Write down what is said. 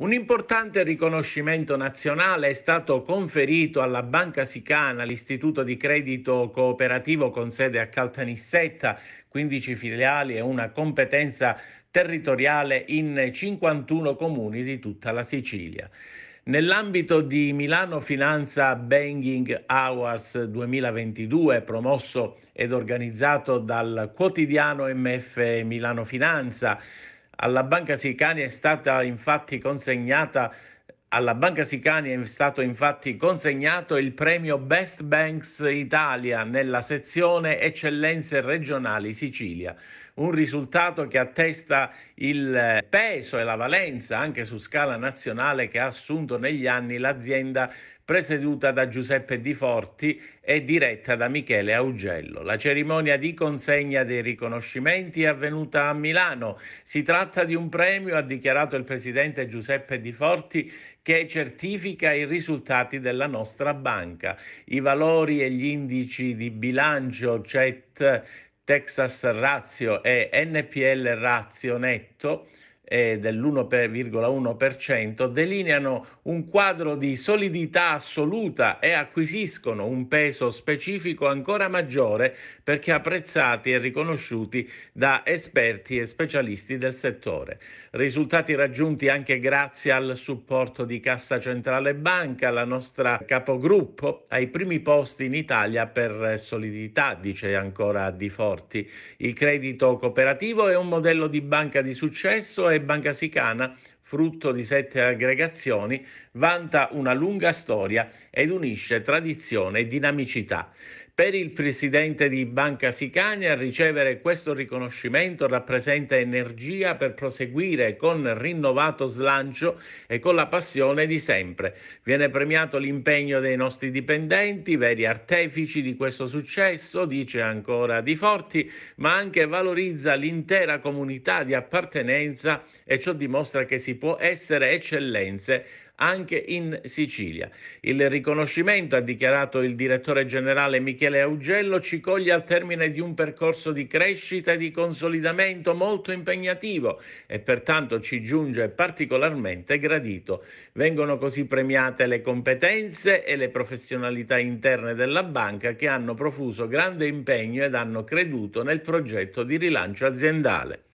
Un importante riconoscimento nazionale è stato conferito alla Banca Sicana, l'istituto di credito cooperativo con sede a Caltanissetta, 15 filiali e una competenza territoriale in 51 comuni di tutta la Sicilia. Nell'ambito di Milano Finanza Banking Awards 2022, promosso ed organizzato dal quotidiano MF Milano Finanza, alla Banca Sicania è stata infatti consegnata alla Banca Sicani è stato infatti consegnato il premio Best Banks Italia nella sezione Eccellenze regionali Sicilia un risultato che attesta il peso e la valenza anche su scala nazionale che ha assunto negli anni l'azienda presieduta da Giuseppe Di Forti e diretta da Michele Augello. La cerimonia di consegna dei riconoscimenti è avvenuta a Milano. Si tratta di un premio, ha dichiarato il presidente Giuseppe Di Forti, che certifica i risultati della nostra banca. I valori e gli indici di bilancio CET Texas Razio e NPL Razio netto eh, dell'1,1% delineano un quadro di solidità assoluta e acquisiscono un peso specifico ancora maggiore perché apprezzati e riconosciuti da esperti e specialisti del settore. Risultati raggiunti anche grazie al supporto di Cassa Centrale Banca, la nostra capogruppo, ai primi posti in Italia per solidità, dice ancora Di Forti. Il credito cooperativo è un modello di banca di successo e Regionale Bancasicana, frutto di sette aggregazioni, vanta una lunga storia ed unisce tradizione e dinamicità. Per il presidente di Banca Sicania ricevere questo riconoscimento rappresenta energia per proseguire con rinnovato slancio e con la passione di sempre. Viene premiato l'impegno dei nostri dipendenti, veri artefici di questo successo, dice ancora Di Forti, ma anche valorizza l'intera comunità di appartenenza e ciò dimostra che si può essere eccellenze anche in Sicilia. Il riconoscimento, ha dichiarato il direttore generale Michele Augello, ci coglie al termine di un percorso di crescita e di consolidamento molto impegnativo e pertanto ci giunge particolarmente gradito. Vengono così premiate le competenze e le professionalità interne della banca che hanno profuso grande impegno ed hanno creduto nel progetto di rilancio aziendale.